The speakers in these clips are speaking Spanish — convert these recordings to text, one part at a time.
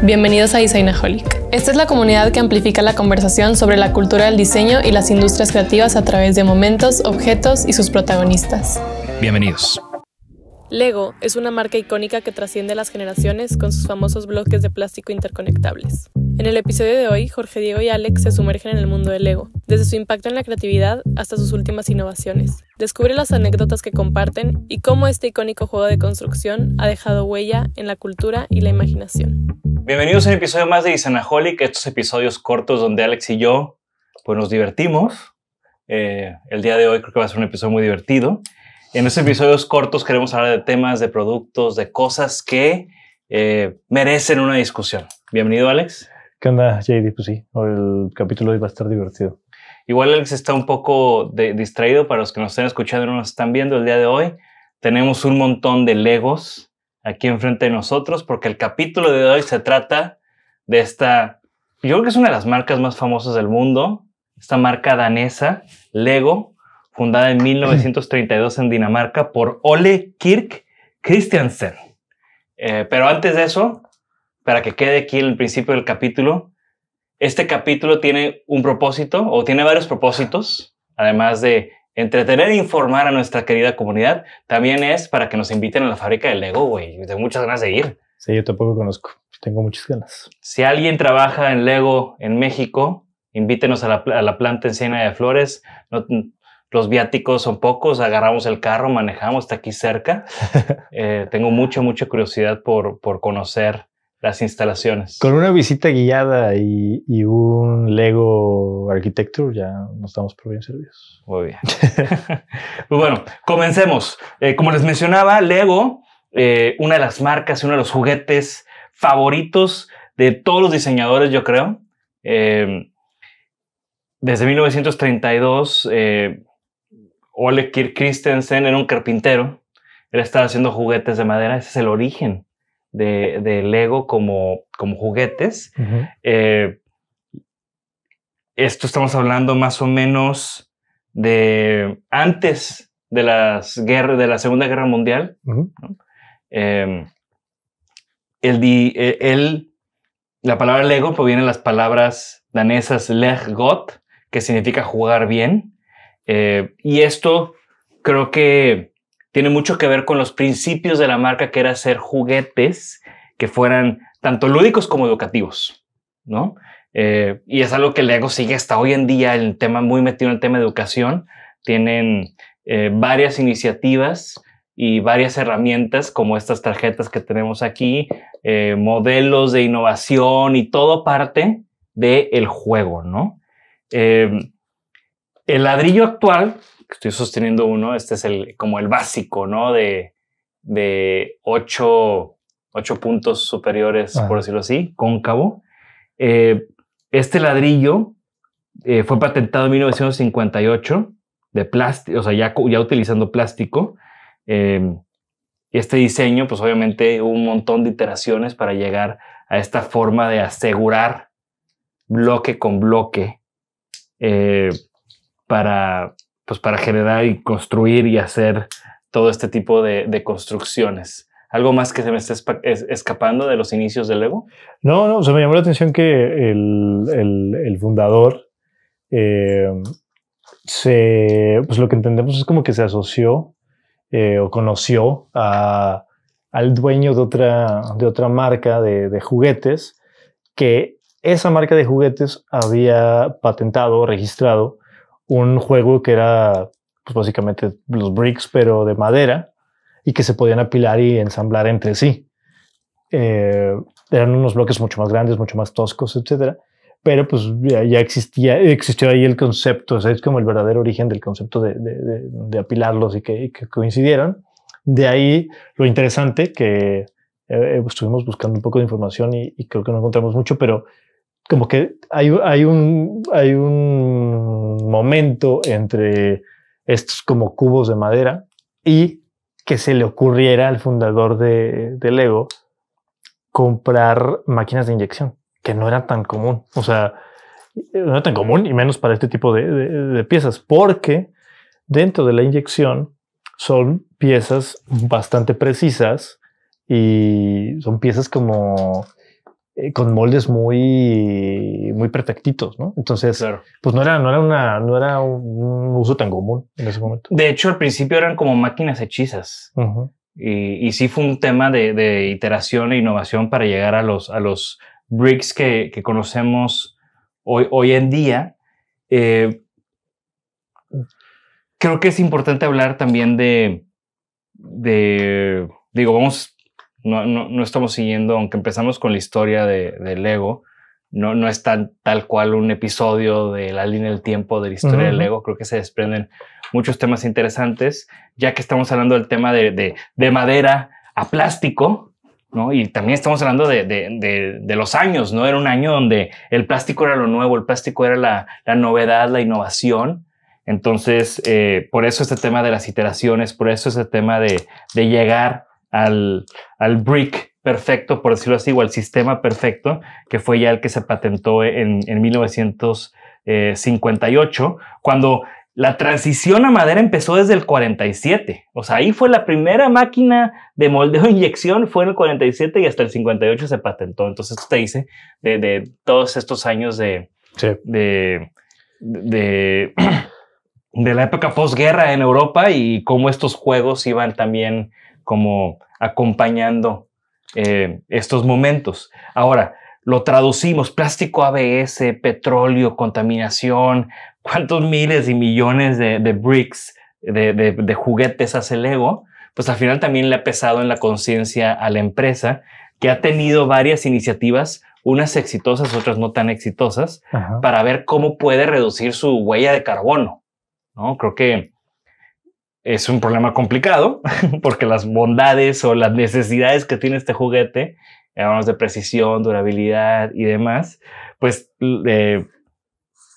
Bienvenidos a Designaholic. Esta es la comunidad que amplifica la conversación sobre la cultura del diseño y las industrias creativas a través de momentos, objetos y sus protagonistas. Bienvenidos. Lego es una marca icónica que trasciende las generaciones con sus famosos bloques de plástico interconectables. En el episodio de hoy, Jorge Diego y Alex se sumergen en el mundo de Lego, desde su impacto en la creatividad hasta sus últimas innovaciones. Descubre las anécdotas que comparten y cómo este icónico juego de construcción ha dejado huella en la cultura y la imaginación. Bienvenidos a un episodio más de Isanaholic, estos episodios cortos donde Alex y yo pues, nos divertimos. Eh, el día de hoy creo que va a ser un episodio muy divertido. En estos episodios cortos queremos hablar de temas, de productos, de cosas que eh, merecen una discusión. Bienvenido, Alex. ¿Qué onda, JD? Pues sí, el capítulo hoy va a estar divertido. Igual Alex está un poco distraído para los que nos estén escuchando y no nos están viendo el día de hoy. Tenemos un montón de Legos aquí enfrente de nosotros porque el capítulo de hoy se trata de esta, yo creo que es una de las marcas más famosas del mundo, esta marca danesa, Lego, fundada en 1932 en Dinamarca por Ole Kirk Christiansen. Eh, pero antes de eso, para que quede aquí el principio del capítulo, este capítulo tiene un propósito o tiene varios propósitos, además de entretener e informar a nuestra querida comunidad, también es para que nos inviten a la fábrica de Lego, güey. Tengo muchas ganas de ir. Sí, yo tampoco conozco. Tengo muchas ganas. Si alguien trabaja en Lego en México, invítenos a la, planta en Siena de Flores. No, los viáticos son pocos, agarramos el carro, manejamos hasta aquí cerca. Eh, tengo mucha, mucha curiosidad por, conocer las instalaciones. Con una visita guiada y, un Lego Architecture ya nos estamos por bien servidos. Muy bien. pues bueno, comencemos. Eh, como les mencionaba, Lego, eh, una de las marcas, y uno de los juguetes favoritos de todos los diseñadores, yo creo. desde 1932, Ole Christensen era un carpintero, él estaba haciendo juguetes de madera, ese es el origen de, Lego como, como juguetes. Eh, esto estamos hablando más o menos de antes de, las guerras, de la Segunda Guerra Mundial. Em, e, el, la palabra Lego proviene de las palabras danesas Leg que significa jugar bien, eh, y esto creo que tiene mucho que ver con los principios de la marca, que era hacer juguetes que fueran tanto lúdicos como educativos, ¿no? Eh, y es algo que Lego sigue hasta hoy en día, el tema muy metido en el tema de educación. Tienen eh, varias iniciativas y varias herramientas como estas tarjetas que tenemos aquí, modelos de innovación y todo parte del juego, ¿no? El ladrillo actual, que estoy sosteniendo uno, este es el, como el básico, ¿no? De, de ocho, puntos superiores, ah. por decirlo así, cóncavo. Eh, este ladrillo eh, fue patentado en 1958 de plástico, o sea, ya, utilizando plástico. y em, este diseño, pues obviamente hubo un montón de iteraciones para llegar a esta forma de asegurar bloque con bloque. Eh, para, pues, para generar y construir y hacer todo este tipo de, construcciones. ¿Algo más que se me esté escapando de los inicios del ego? No, no, se me llamó la atención que el, fundador, eh, se, pues lo que entendemos es como que se asoció eh, o conoció a, al dueño de otra, de otra marca de, de, juguetes, que esa marca de juguetes había patentado, registrado un juego que era pues básicamente los bricks, pero de madera, y que se podían apilar y ensamblar entre sí. Eh, eran unos bloques mucho más grandes, mucho más toscos, etcétera. Pero pues ya, existía, existió ahí el concepto, es como el verdadero origen del concepto de, de, apilarlos y que, coincidieron. De ahí lo interesante que eh, estuvimos buscando un poco de información y creo que no encontramos mucho, pero como que hay, hay, un, hay un momento entre estos como cubos de madera y que se le ocurriera al fundador de, de Lego comprar máquinas de inyección, que no era tan común, o sea, no era tan común y menos para este tipo de piezas, porque dentro de la inyección son piezas bastante precisas y son piezas como eh, con moldes muy, muy perfectitos, ¿no? Entonces, pues no era, no era una, no era un uso tan común en ese momento. De hecho, al principio eran como máquinas hechizas. y, y, sí fue un tema de, de, iteración e innovación para llegar a los, a los bricks que, conocemos hoy, hoy en día. Eh, creo que es importante hablar también de, de digo, vamos no, estamos siguiendo, aunque empezamos con la historia de, del Lego no, no es tan, tal cual un episodio de la línea del tiempo de la historia del ego. Creo que se desprenden muchos temas interesantes, ya que estamos hablando del tema de, madera a plástico, Y también estamos hablando de, los años, ¿no? Era un año donde el plástico era lo nuevo, el plástico era la, novedad, la innovación. Entonces, eh, por eso este tema de las iteraciones, por eso este tema de, llegar al, al brick perfecto, por decirlo así, o al sistema perfecto, que fue ya el que se patentó en, 1958, eh, cuando la transición a madera empezó desde el 47. O sea, ahí fue la primera máquina de moldeo e inyección, fue en el 47 y hasta el 58 se patentó. Entonces, esto te dice de, todos estos años de, de, de, la época posguerra en Europa y cómo estos juegos iban también como acompañando eh, estos momentos. Ahora, lo traducimos, plástico ABS, petróleo, contaminación, cuántos miles y millones de, bricks, de, juguetes hace Lego, pues al final también le ha pesado en la conciencia a la empresa, que ha tenido varias iniciativas, unas exitosas, otras no tan exitosas, para ver cómo puede reducir su huella de carbono. ¿no? Creo que es un problema complicado porque las bondades o las necesidades que tiene este juguete, hablamos de precisión, durabilidad y demás, pues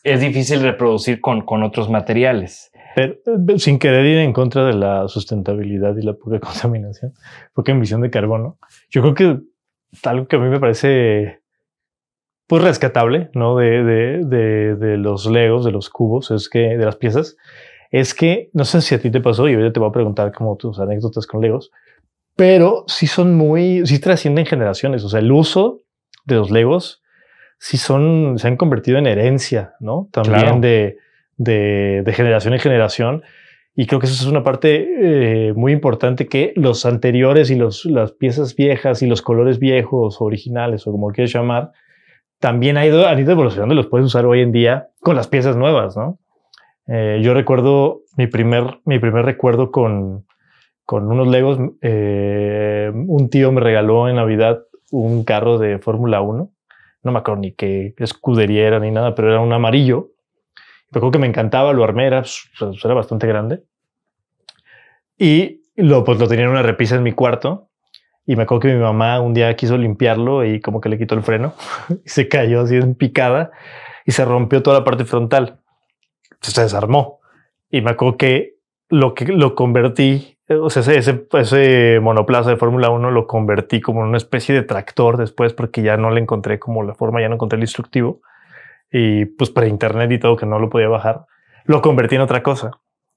es difícil reproducir con, otros materiales. Eh, sin querer ir en contra de la sustentabilidad y la poca contaminación, poca emisión de carbono, yo creo que algo que a mí me parece pues rescatable, ¿no? De, de, de, de los legos, de los cubos, es que de las piezas, es que, no sé si a ti te pasó, y yo te voy a preguntar como tus anécdotas con Legos, pero sí son muy, sí trascienden generaciones, o sea, el uso de los Legos sí son, se han convertido en herencia, ¿no? También de, generación en generación. Y creo que eso es una parte eh, muy importante que los anteriores y los, las piezas viejas y los colores viejos, originales o como quieras llamar, también ha ido, han ido evolucionando y los puedes usar hoy en día con las piezas nuevas, ¿no? Eh, yo recuerdo mi primer, mi primer recuerdo con, unos Legos. Eh, un tío me regaló en Navidad un carro de Fórmula 1. No me acuerdo ni qué escudería era ni nada, pero era un amarillo. Recuerdo que me encantaba, lo armé, era, pues, pues, bastante grande. Y lo, pues, lo tenía en una repisa en mi cuarto. Y me acuerdo que mi mamá un día quiso limpiarlo y como que le quitó el freno y se cayó así en picada y se rompió toda la parte frontal se desarmó. Y me acuerdo que lo que lo convertí, eh, o sea, ese, ese monoplaza de Fórmula 1 lo convertí como en una especie de tractor después porque ya no le encontré como la forma, ya no encontré el instructivo. Y pues para internet y todo que no lo podía bajar, lo convertí en otra cosa.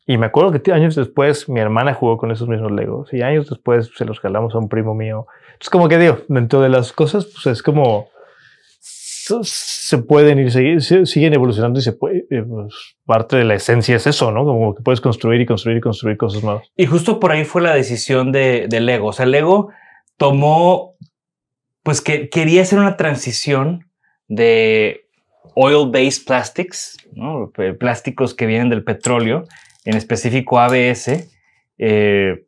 Y me acuerdo que años después mi hermana jugó con esos mismos Legos y años después se los jalamos a un primo mío. Entonces, como que digo, dentro de las cosas, pues es como se pueden ir, siguen evolucionando y se puede, eh, pues, parte de la esencia es eso, ¿no? Como que puedes construir y construir y construir cosas nuevas. Y justo por ahí fue la decisión de, Lego. O sea, Lego tomó, pues que quería hacer una transición de oil-based plastics, ¿no? plásticos que vienen del petróleo, en específico ABS, eh,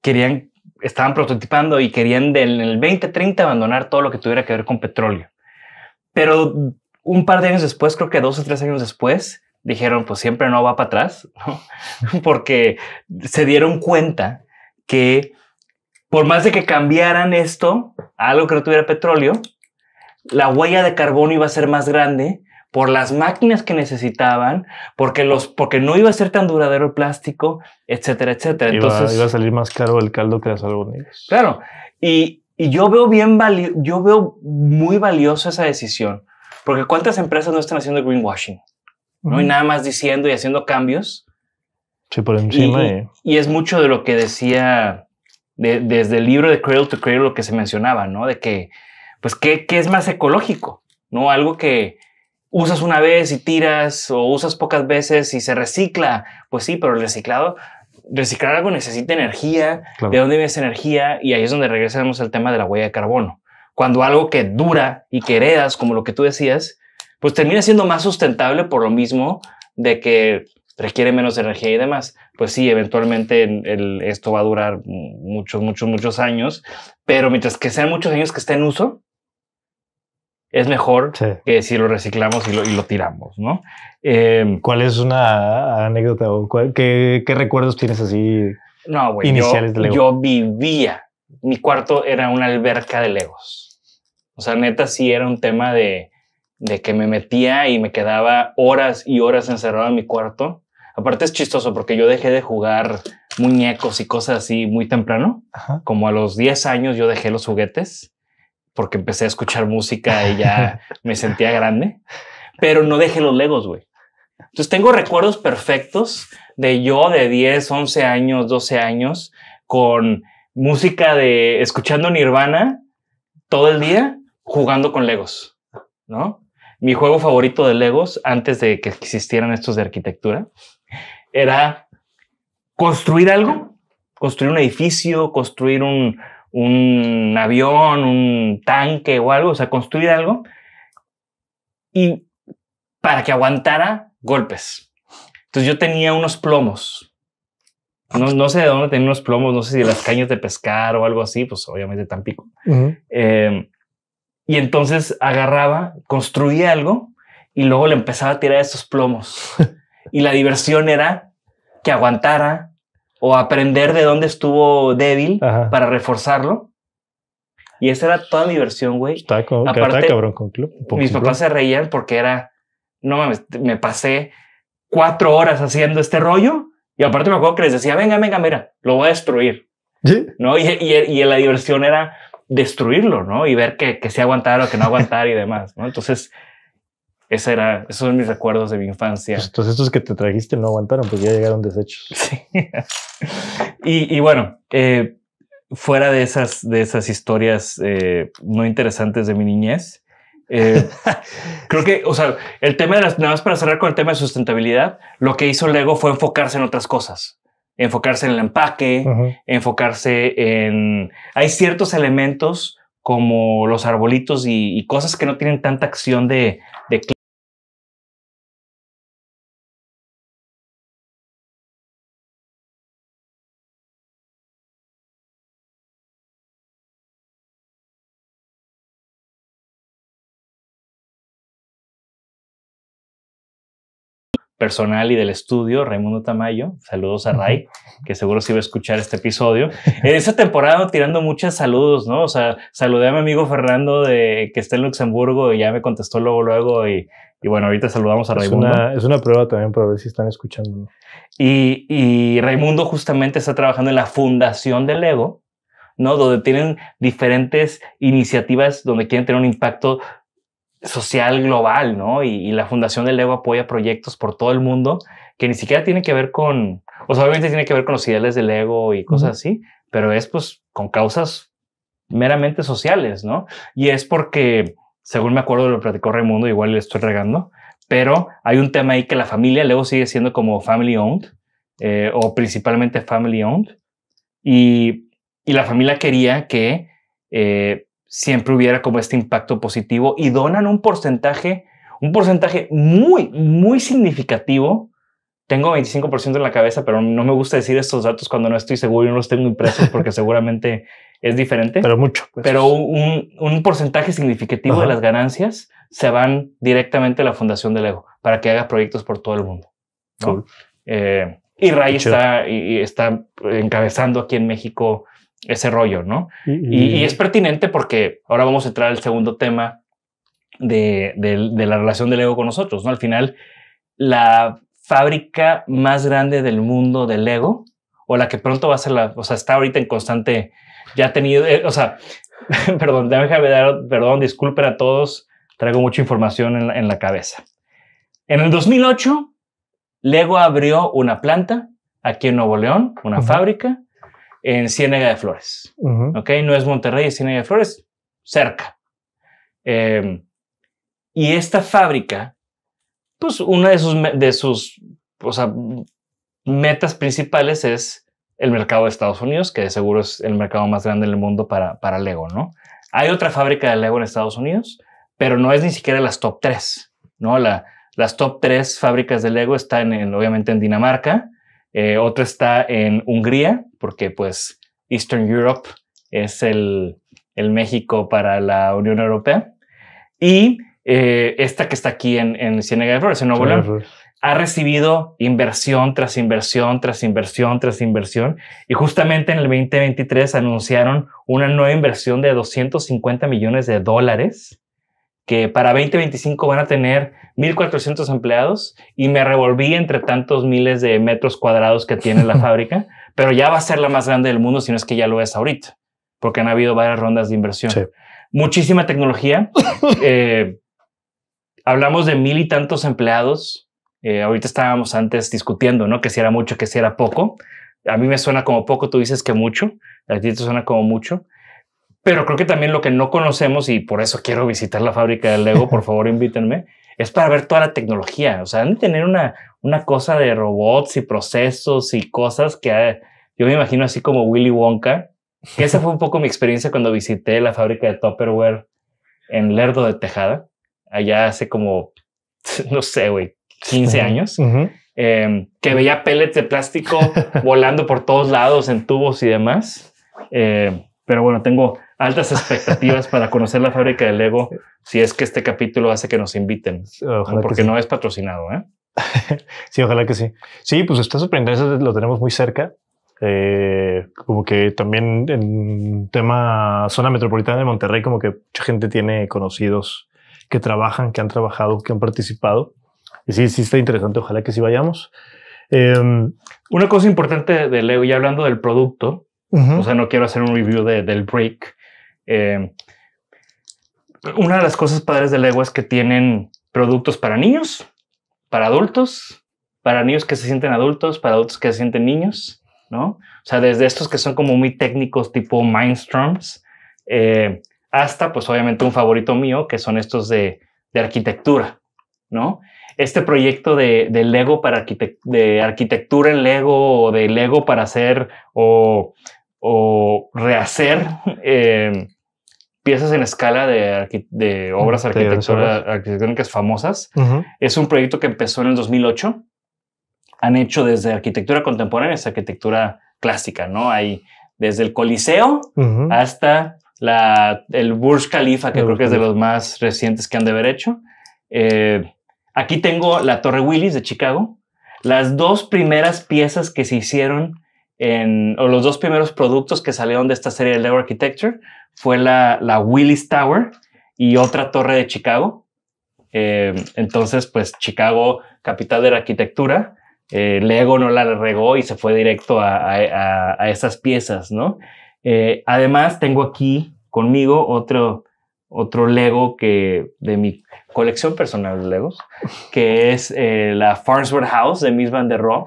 querían, estaban prototipando y querían del, en el 2030 abandonar todo lo que tuviera que ver con petróleo. Pero un par de años después, creo que dos o tres años después, dijeron, pues siempre no va para atrás, porque se dieron cuenta que por más de que cambiaran esto a algo que no tuviera petróleo, la huella de carbono iba a ser más grande por las máquinas que necesitaban, porque, los, porque no iba a ser tan duradero el plástico, etcétera, etcétera. Entonces, iba a salir más caro el caldo que las albóndigas. Claro, y, y yo veo bien yo veo muy valiosa esa decisión, porque cuántas empresas no están haciendo greenwashing, no hay nada más diciendo y haciendo cambios. Sí, por encima. Y, es mucho de lo que decía desde el libro de Cradle to Cradle lo que se mencionaba, ¿no? De que, pues, ¿qué, qué es más ecológico? ¿No? Algo que, usas una vez y tiras o usas pocas veces y se recicla. Pues sí, pero el reciclado reciclar algo necesita energía, de dónde viene esa energía, y ahí es donde regresamos al tema de la huella de carbono. Cuando algo que dura y que heredas, como lo que tú decías, pues termina siendo más sustentable por lo mismo de que requiere menos energía y demás. Pues sí, eventualmente esto va a durar muchos, muchos, muchos años, pero mientras que sean muchos años que esté en uso, es mejor que si lo reciclamos y lo, tiramos, ¿no? Em, ¿Cuál es una anécdota o qué, recuerdos tienes así no, iniciales yo, de Lego? Yo vivía, mi cuarto era una alberca de Legos. O sea, neta, sí era un tema de, de que me metía y me quedaba horas y horas encerrado en mi cuarto. Aparte es chistoso porque yo dejé de jugar muñecos y cosas así muy temprano. Como a los 10 años yo dejé los juguetes porque empecé a escuchar música y ya me sentía grande, pero no dejé los Legos, güey. Entonces tengo recuerdos perfectos de yo de 10, 11 años, 12 años, con música de escuchando Nirvana todo el día, jugando con Legos, ¿no? Mi juego favorito de Legos, antes de que existieran estos de arquitectura, era construir algo, construir un edificio, construir un, un avión, un tanque o algo, o sea, construir algo, y para que aguantara golpes. Entonces yo tenía unos plomos. No, sé de dónde tenía unos plomos, no sé si de las cañas de pescar o algo así, pues obviamente Tampico. Em, y entonces agarraba, construía algo y luego le empezaba a tirar esos plomos. y la diversión era que aguantara, o aprender de dónde estuvo débil para reforzarlo. Y esa era toda mi diversión, güey. Aparte, cabrón con club. mis papás se reían porque era, no mames, me pasé cuatro horas haciendo este rollo. Y aparte me acuerdo que les decía, venga, venga, mira, lo voy a destruir. ¿No? Y, y, y, la diversión era destruirlo, ¿no? Y ver que, que se aguantara o que no aguantara y demás, ¿no? Entonces, era, esos son mis recuerdos de mi infancia. Pues entonces estos que te trajiste no aguantaron, pues ya llegaron desechos. y, bueno, eh, fuera de esas, de esas historias eh, no interesantes de mi niñez, eh, creo que, o sea, el tema de las, nada más para cerrar con el tema de sustentabilidad, lo que hizo Lego fue enfocarse en otras cosas. Enfocarse en el empaque, enfocarse en... Hay ciertos elementos como los arbolitos y, cosas que no tienen tanta acción de, de personal y del estudio, Raimundo Tamayo. Saludos a Ray, que seguro sí va a escuchar este episodio. En esta temporada tirando muchos saludos, ¿no? O sea, saludé a mi amigo Fernando de que está en Luxemburgo y ya me contestó luego, luego y, bueno, ahorita saludamos a Raimundo. Es una, prueba también para ver si están escuchando. Y, Raimundo justamente está trabajando en la fundación del Ego, ¿no? Donde tienen diferentes iniciativas donde quieren tener un impacto social global, ¿no? Y, la Fundación del Ego apoya proyectos por todo el mundo que ni siquiera tiene que ver con, o sea, obviamente tiene que ver con los ideales del ego y cosas así, pero es pues con causas meramente sociales, ¿no? Y es porque, según me acuerdo, lo platicó Raimundo, igual le estoy regando, pero hay un tema ahí que la familia, el sigue siendo como family owned, eh, o principalmente family owned, y, y, la familia quería que... Eh, siempre hubiera como este impacto positivo y donan un porcentaje, un porcentaje muy, muy significativo. Tengo 25% en la cabeza, pero no me gusta decir estos datos cuando no estoy seguro y no los tengo impresos porque seguramente es diferente. Pero mucho. Pues. Pero un, porcentaje significativo de las ganancias se van directamente a la Fundación del Ego para que haga proyectos por todo el mundo. Eh, y Ray está, y está encabezando aquí en México ese rollo, ¿no? y, es pertinente porque ahora vamos a entrar al segundo tema de, la relación del ego con nosotros, ¿no? Al final, la fábrica más grande del mundo del ego, o la que pronto va a ser la, o sea, está ahorita en constante, ya ha tenido, eh, o sea, perdón, déjame dar, perdón, disculpen a todos, traigo mucha información en la, cabeza. En el 2008, Lego abrió una planta aquí en Nuevo León, una fábrica, en Ciénaga de Flores. ¿Ok? No es Monterrey, es de Flores, cerca. Em, y esta fábrica, pues una de sus, de sus o sea, metas principales es el mercado de Estados Unidos, que de seguro es el mercado más grande del mundo para, para Lego, ¿no? Hay otra fábrica de Lego en Estados Unidos, pero no es ni siquiera las top tres, ¿no? las top tres fábricas de Lego están en, obviamente en Dinamarca, eh, Otra está en Hungría, porque pues Eastern Europe es el, México para la Unión Europea. Y eh, esta que está aquí en, en de Flores, en ha recibido inversión tras inversión, tras inversión, tras inversión. Y justamente en el 2023 anunciaron una nueva inversión de 250 millones de dólares que para 2025 van a tener 1.400 empleados y me revolví entre tantos miles de metros cuadrados que tiene la fábrica, pero ya va a ser la más grande del mundo, si no es que ya lo es ahorita, porque han habido varias rondas de inversión. Muchísima tecnología. Eh, hablamos de mil y tantos empleados. Eh, ahorita estábamos antes discutiendo, ¿no? Que si era mucho, que si era poco. A mí me suena como poco, tú dices que mucho, a ti te suena como mucho. Pero creo que también lo que no conocemos y por eso quiero visitar la fábrica de Lego, por favor invítenme, es para ver toda la tecnología. O sea, han de tener una, una cosa de robots y procesos y cosas que ah, yo me imagino así como Willy Wonka. Que esa fue un poco mi experiencia cuando visité la fábrica de Tupperware en Lerdo de Tejada, allá hace como, no sé, güey, 15 años, em, que veía pellets de plástico volando por todos lados en tubos y demás. Eh, pero bueno, tengo altas expectativas para conocer la fábrica de Lego si es que este capítulo hace que nos inviten. porque no es patrocinado, ¿eh? sí, ojalá que sí. Sí, pues está sorprendente, lo tenemos muy cerca. Eh, como que también en tema zona metropolitana de Monterrey, como que mucha gente tiene conocidos que trabajan, que han trabajado, que han participado. Y sí, sí está interesante, ojalá que sí vayamos. Em, Una cosa importante de Lego, y hablando del producto, o sea, no quiero hacer un review del break. Eh, una de las cosas padres de Lego es que tienen productos para niños, para adultos, para niños que se sienten adultos, para adultos que se sienten niños, ¿no? O sea, desde estos que son como muy técnicos tipo Mindstorms, eh, hasta pues obviamente un favorito mío, que son estos de, de arquitectura, ¿no? este proyecto de, Lego para de arquitectura en Lego o de Lego para hacer o, rehacer eh, piezas en escala de, mm, obras arquitectónicas famosas. Es un proyecto que empezó en el 2008. Han hecho desde arquitectura contemporánea arquitectura clásica, ¿no? Hay desde el Coliseo hasta la, el Burj Khalifa, que creo que es de los más recientes que han de haber hecho. Eh, Aquí tengo la Torre Willis de Chicago. Las dos primeras piezas que se hicieron en, o los dos primeros productos que salieron de esta serie de Lego Architecture fue la, la Willis Tower y otra torre de Chicago. Eh, entonces, pues Chicago, capital de la arquitectura, eh, Lego no la regó y se fue directo a, a, esas piezas, ¿no? Eh, además, tengo aquí conmigo otro, otro Lego que de mi colección personal de Legos, que es eh, la Farnsworth House de Miss Van der Rohe.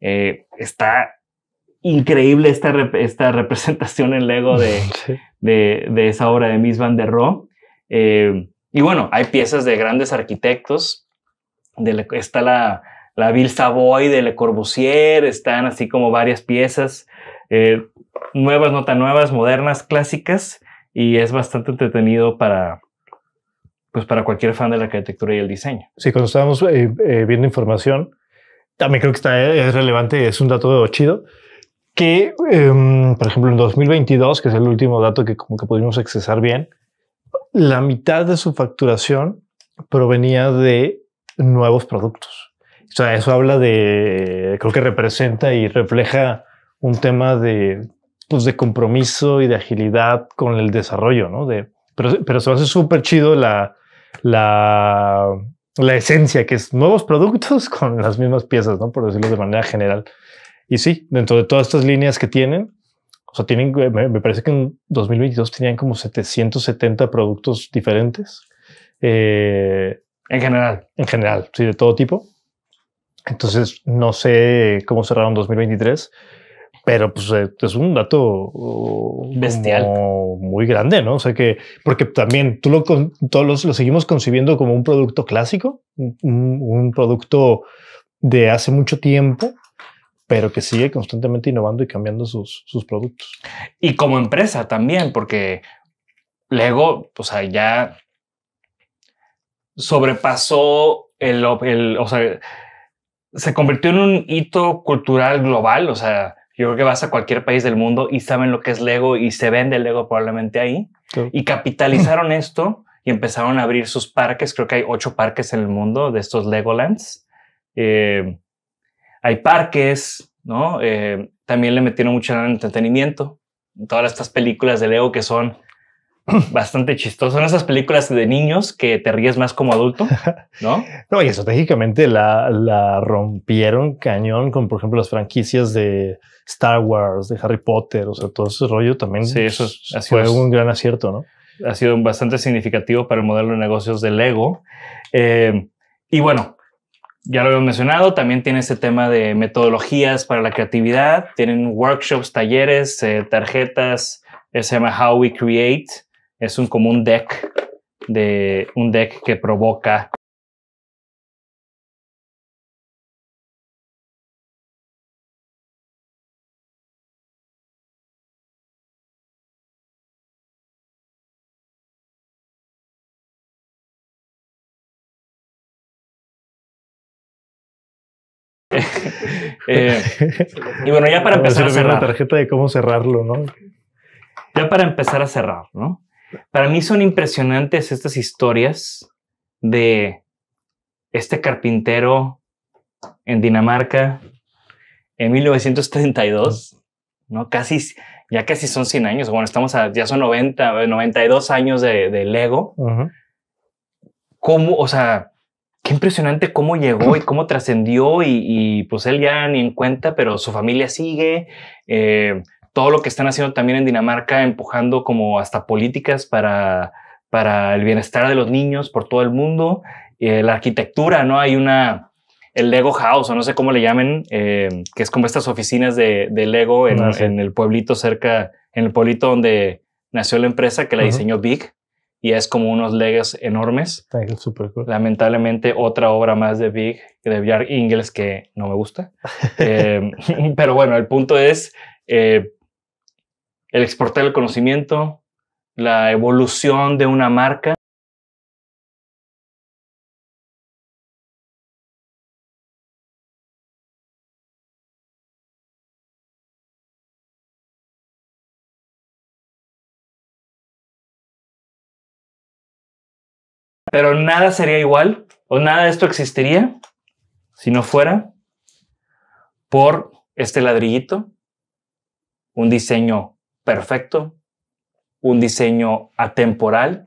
Eh, está increíble esta, esta representación en Lego de, de, esa obra de Miss Van der Rohe. Eh, y bueno, hay piezas de grandes arquitectos. De está la, la Ville Savoy de Le Corbusier, están así como varias piezas, nuevas, no tan nuevas, modernas, clásicas, y es bastante entretenido para, pues para cualquier fan de la arquitectura y el diseño. Sí, cuando estábamos eh, eh, viendo información, también creo que está, eh, es relevante, es un dato chido, que, em, por ejemplo, en 2022, que es el último dato que como que pudimos accesar bien, la mitad de su facturación provenía de nuevos productos. O sea, eso habla de, creo que representa y refleja un tema de, pues, de compromiso y de agilidad con el desarrollo, ¿no? De, pero, pero se hace súper chido la, la, esencia, que es nuevos productos con las mismas piezas, ¿no? Por decirlo de manera general. Y sí, dentro de todas estas líneas que tienen, o sea, tienen, eh, me, parece que en 2022 tenían como 770 productos diferentes. Eh, en general. En general, sí, de todo tipo. Entonces, no sé cómo cerraron 2023 pero pues eh, es un dato uh, bestial muy grande, ¿no? O sea que, porque también tú lo, todos los, lo seguimos concibiendo como un producto clásico, un, producto de hace mucho tiempo, pero que sigue constantemente innovando y cambiando sus, productos. Y como empresa también, porque luego o sea, ya sobrepasó el, el, o sea, se convirtió en un hito cultural global, o sea, yo creo que vas a cualquier país del mundo y saben lo que es Lego y se vende Lego probablemente ahí. Y capitalizaron esto y empezaron a abrir sus parques. Creo que hay ocho parques en el mundo de estos Legolands. Eh, hay parques, ¿no? Eh, también le metieron mucho en entretenimiento. Todas estas películas de Lego que son bastante chistoso. Son esas películas de niños que te ríes más como adulto, ¿no? no, y estratégicamente la, rompieron cañón con, por ejemplo, las franquicias de Star Wars, de Harry Potter, o sea, todo ese rollo también sí, eso fue un gran acierto, ¿no? Ha sido bastante significativo para el modelo de negocios de Lego. Eh, y bueno, ya lo habíamos mencionado, también tiene ese tema de metodologías para la creatividad, tienen workshops, talleres, eh, tarjetas, eh, se llama How We Create, es un, como un deck de un deck que provoca eh, y bueno, ya para empezar a cerrar. La tarjeta de cómo cerrarlo, ¿no? Ya para empezar a cerrar, ¿no? Para mí son impresionantes estas historias de este carpintero en Dinamarca en 1932, ¿no? Casi, ya casi son 100 años, bueno, estamos a, ya son 90, 92 años de, Lego. ¿Cómo, o sea, qué impresionante cómo llegó y cómo trascendió y, pues él ya ni en cuenta, pero su familia sigue, eh, todo lo que están haciendo también en Dinamarca, empujando como hasta políticas para, para el bienestar de los niños por todo el mundo, eh, la arquitectura, ¿no? Hay una, el Lego House, o no sé cómo le llamen, eh, que es como estas oficinas de, de Lego ah, en, el pueblito cerca, en el pueblito donde nació la empresa que la diseñó Big, y es como unos Legos enormes. cool. Lamentablemente, otra obra más de Big, de Bjar Ingles, que no me gusta. Eh, pero bueno, el punto es, el exportar el conocimiento, la evolución de una marca. Pero nada sería igual o nada de esto existiría si no fuera por este ladrillito, un diseño perfecto, un diseño atemporal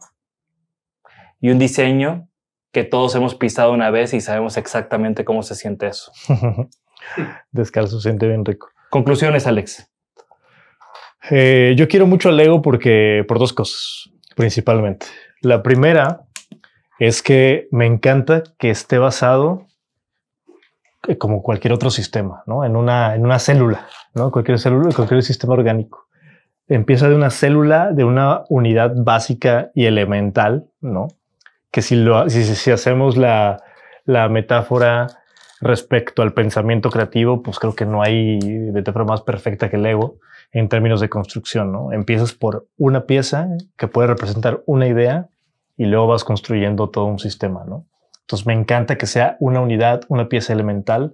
y un diseño que todos hemos pisado una vez y sabemos exactamente cómo se siente eso. Descalzo siente bien rico. Conclusiones, Alex. Eh, yo quiero mucho al Lego porque por dos cosas, principalmente. La primera es que me encanta que esté basado eh, como cualquier otro sistema, En una, en una célula, ¿no? Cualquier célula, cualquier sistema orgánico empieza de una célula, de una unidad básica y elemental, ¿no? Que si, lo, hacemos la, metáfora respecto al pensamiento creativo, pues creo que no hay metáfora más perfecta que el ego en términos de construcción, ¿no? Empiezas por una pieza que puede representar una idea y luego vas construyendo todo un sistema, ¿no? Entonces me encanta que sea una unidad, una pieza elemental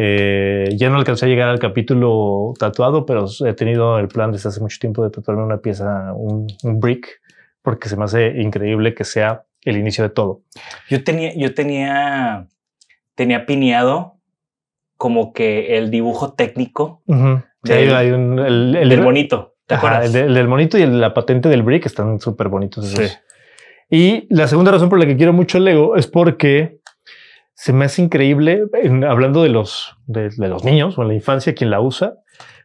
eh, ya no alcancé a llegar al capítulo tatuado, pero he tenido el plan desde hace mucho tiempo de tatuarme una pieza, un, brick, porque se me hace increíble que sea el inicio de todo. Yo tenía, yo tenía, tenía pineado como que el dibujo técnico. del, el, del bonito. ¿Te el, bonito y la patente del brick están súper bonitos. Y la segunda razón por la que quiero mucho Lego es porque se me hace increíble, hablando de los, de, los niños o la infancia, quien la usa,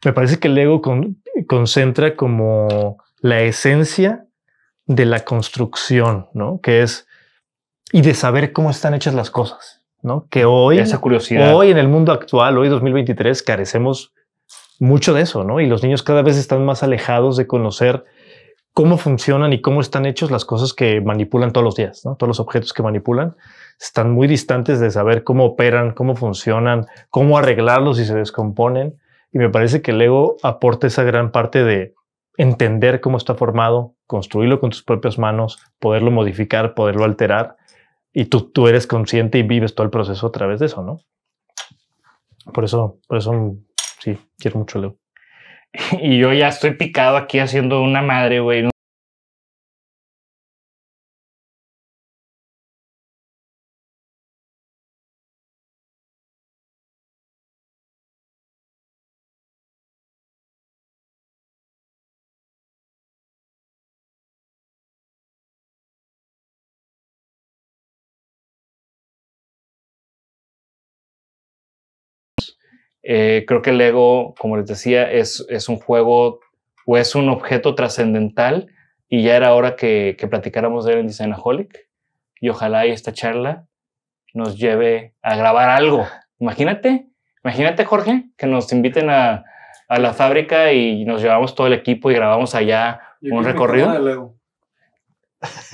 me parece que el ego concentra como la esencia de la construcción, ¿no? Que es, y de saber cómo están hechas las cosas, ¿no? Que hoy, esa curiosidad. hoy en el mundo actual, hoy 2023, carecemos mucho de eso, ¿no? Y los niños cada vez están más alejados de conocer cómo funcionan y cómo están hechos las cosas que manipulan todos los días, todos los objetos que manipulan, están muy distantes de saber cómo operan, cómo funcionan, cómo arreglarlos si se descomponen. Y me parece que el ego aporta esa gran parte de entender cómo está formado, construirlo con tus propias manos, poderlo modificar, poderlo alterar. Y tú, tú eres consciente y vives todo el proceso a través de eso, ¿no? Por eso, por eso sí, quiero mucho el ego. y yo ya estoy picado aquí haciendo una madre, güey. Eh, creo que el ego, como les decía, es, es un juego o es un objeto trascendental y ya era hora que, que platicáramos de él en Designaholic y ojalá esta charla nos lleve a grabar algo. Imagínate, imagínate Jorge, que nos inviten a, la fábrica y nos llevamos todo el equipo y grabamos allá un recorrido.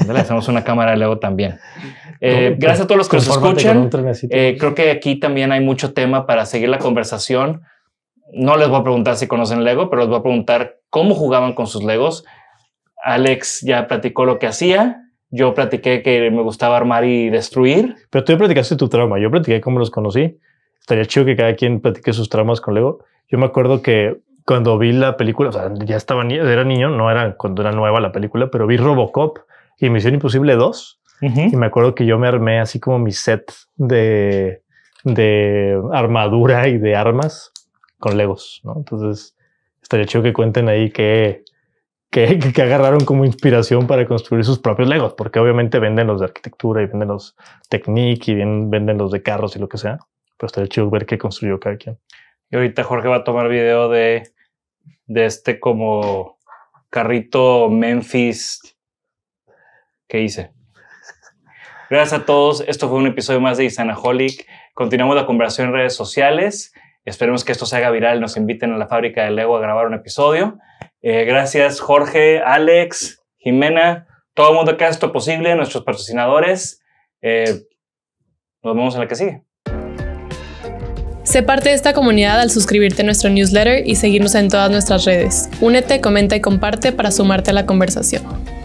Le hacemos una cámara Lego también. Eh, gracias a todos los que nos escuchan. Eh, creo que aquí también hay mucho tema para seguir la conversación. No les voy a preguntar si conocen Lego, pero les voy a preguntar cómo jugaban con sus Legos. Alex ya platicó lo que hacía. Yo platiqué que me gustaba armar y destruir. Pero tú ya platicaste tu trauma. Yo platiqué cómo los conocí. Estaría chido que cada quien platique sus traumas con Lego. Yo me acuerdo que cuando vi la película, o sea, ya estaba, era niño, no era cuando era nueva la película, pero vi Robocop y Misión Imposible 2. Y me acuerdo que yo me armé así como mi set de, armadura y de armas con Legos, Entonces, estaría chido que cuenten ahí que, agarraron como inspiración para construir sus propios Legos, porque obviamente venden los de arquitectura y venden los Technic y venden los de carros y lo que sea, pero estaría chido ver qué construyó cada quien. Y ahorita Jorge va a tomar video de, de este como carrito Memphis hice? Gracias a todos. Esto fue un episodio más de Isanaholic. Continuamos la conversación en redes sociales. Esperemos que esto se haga viral. Nos inviten a la fábrica de Lego a grabar un episodio. Eh, gracias, Jorge, Alex, Jimena, todo el mundo que hace esto posible, nuestros patrocinadores. Eh, nos vemos en la que sigue. Sé parte de esta comunidad al suscribirte a nuestro newsletter y seguirnos en todas nuestras redes. Únete, comenta y comparte para sumarte a la conversación.